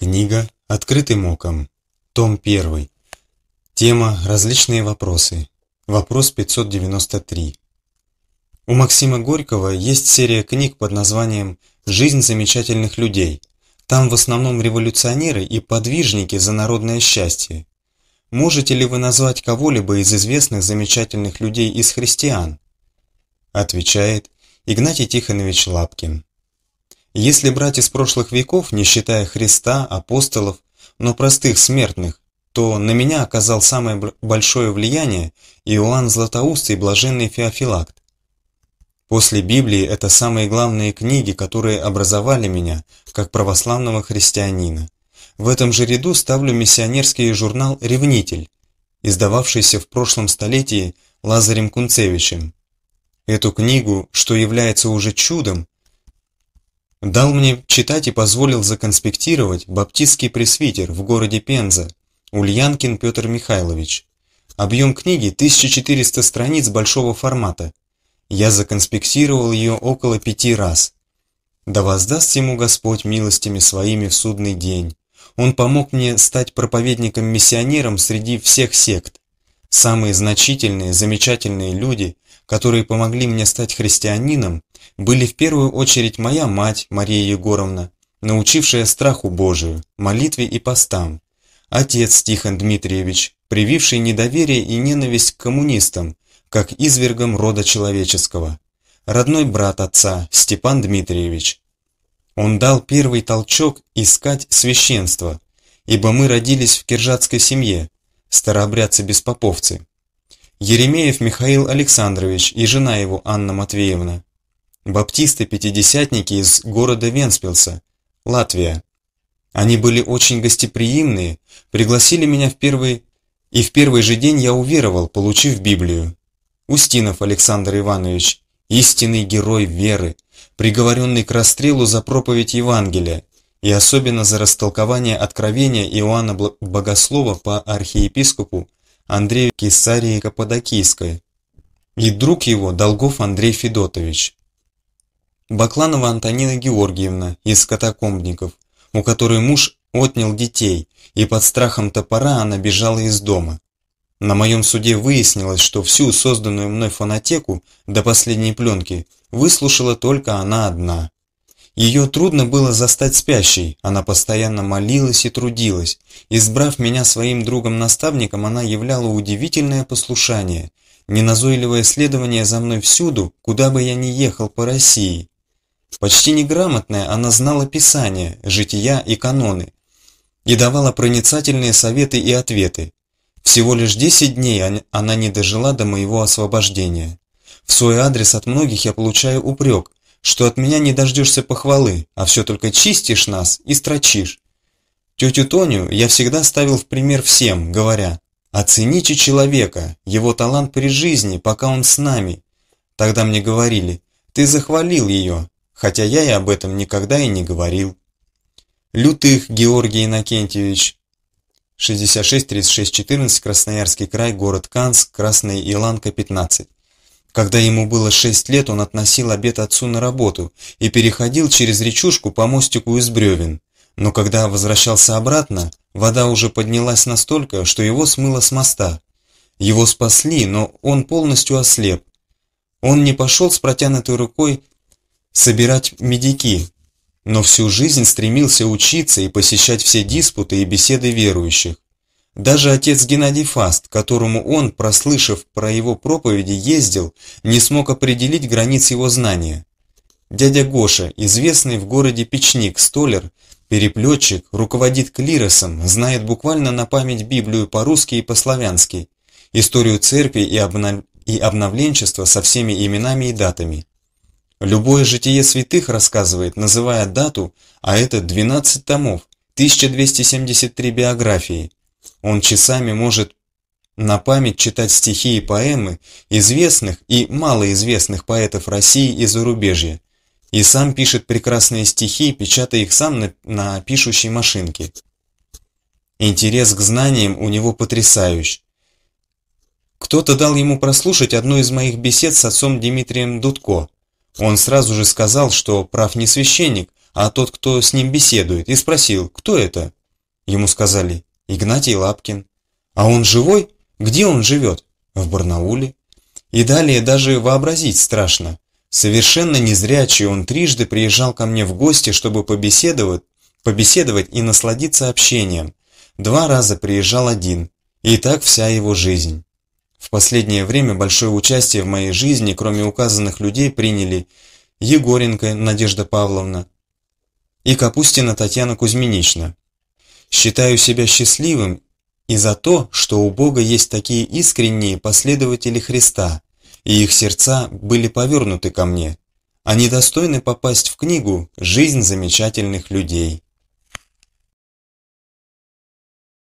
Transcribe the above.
Книга «Открытым оком». Том 1. Тема «Различные вопросы». Вопрос 593. У Максима Горького есть серия книг под названием «Жизнь замечательных людей». Там в основном революционеры и подвижники за народное счастье. Можете ли вы назвать кого-либо из известных замечательных людей из христиан? Отвечает Игнатий Тихонович Лапкин. Если брать из прошлых веков, не считая Христа, апостолов, но простых смертных, то на меня оказал самое большое влияние Иоанн Златоуст и Блаженный Феофилакт. После Библии это самые главные книги, которые образовали меня, как православного христианина. В этом же ряду ставлю миссионерский журнал «Ревнитель», издававшийся в прошлом столетии Лазарем Кунцевичем. Эту книгу, что является уже чудом, Дал мне читать и позволил законспектировать баптистский пресвитер в городе Пенза, Ульянкин Петр Михайлович. Объем книги 1400 страниц большого формата. Я законспектировал ее около пяти раз. Да воздаст ему Господь милостями своими в судный день. Он помог мне стать проповедником-миссионером среди всех сект. Самые значительные, замечательные люди, которые помогли мне стать христианином, были в первую очередь моя мать Мария Егоровна, научившая страху Божию, молитве и постам, отец Тихон Дмитриевич, прививший недоверие и ненависть к коммунистам, как извергам рода человеческого, родной брат отца Степан Дмитриевич. Он дал первый толчок искать священство, ибо мы родились в киржатской семье, старообрядцы-беспоповцы. Еремеев Михаил Александрович и жена его Анна Матвеевна, баптисты-пятидесятники из города Венспилса, Латвия. Они были очень гостеприимные, пригласили меня в первый... И в первый же день я уверовал, получив Библию. Устинов Александр Иванович, истинный герой веры, приговоренный к расстрелу за проповедь Евангелия, и особенно за растолкование откровения Иоанна Богослова по архиепископу Андрею Кесарии Каппадокийской, и друг его Долгов Андрей Федотович. Бакланова Антонина Георгиевна из катакомбников, у которой муж отнял детей, и под страхом топора она бежала из дома. На моем суде выяснилось, что всю созданную мной фонотеку до последней пленки выслушала только она одна. Ее трудно было застать спящей, она постоянно молилась и трудилась. Избрав меня своим другом-наставником, она являла удивительное послушание, неназойливое следование за мной всюду, куда бы я ни ехал по России. Почти неграмотная она знала Писание, жития и каноны, и давала проницательные советы и ответы. Всего лишь 10 дней она не дожила до моего освобождения. В свой адрес от многих я получаю упрек, что от меня не дождешься похвалы, а все только чистишь нас и строчишь. Тетю Тоню я всегда ставил в пример всем, говоря, «Оцените человека, его талант при жизни, пока он с нами». Тогда мне говорили, «Ты захвалил ее, хотя я и об этом никогда и не говорил. Лютых Георгий Иннокентьевич, 66-36-14, Красноярский край, город Канск, Красная Иланка, 15. Когда ему было 6 лет, он относил обед отцу на работу и переходил через речушку по мостику из бревен. Но когда возвращался обратно, вода уже поднялась настолько, что его смыло с моста. Его спасли, но он полностью ослеп. Он не пошел с протянутой рукой собирать медики, но всю жизнь стремился учиться и посещать все диспуты и беседы верующих. Даже отец Геннадий Фаст, которому он, прослышав про его проповеди, ездил, не смог определить границ его знания. Дядя Гоша, известный в городе печник, столер, переплетчик, руководит клиросом, знает буквально на память Библию по-русски и по-славянски, историю церкви и, и обновленчества со всеми именами и датами. Любое житие святых рассказывает, называя дату, а это 12 томов, 1273 биографии. Он часами может на память читать стихи и поэмы известных и малоизвестных поэтов России и зарубежья. И сам пишет прекрасные стихи, печатая их сам на, на пишущей машинке. Интерес к знаниям у него потрясающий. Кто-то дал ему прослушать одну из моих бесед с отцом Дмитрием Дудко. Он сразу же сказал, что прав не священник, а тот, кто с ним беседует, и спросил, кто это? Ему сказали, Игнатий Лапкин. А он живой? Где он живет? В Барнауле. И далее даже вообразить страшно. Совершенно незрячий он трижды приезжал ко мне в гости, чтобы побеседовать, побеседовать и насладиться общением. Два раза приезжал один. И так вся его жизнь. В последнее время большое участие в моей жизни, кроме указанных людей, приняли Егоренко Надежда Павловна и Капустина Татьяна Кузьминична. Считаю себя счастливым и за то, что у Бога есть такие искренние последователи Христа, и их сердца были повернуты ко мне. Они достойны попасть в книгу «Жизнь замечательных людей».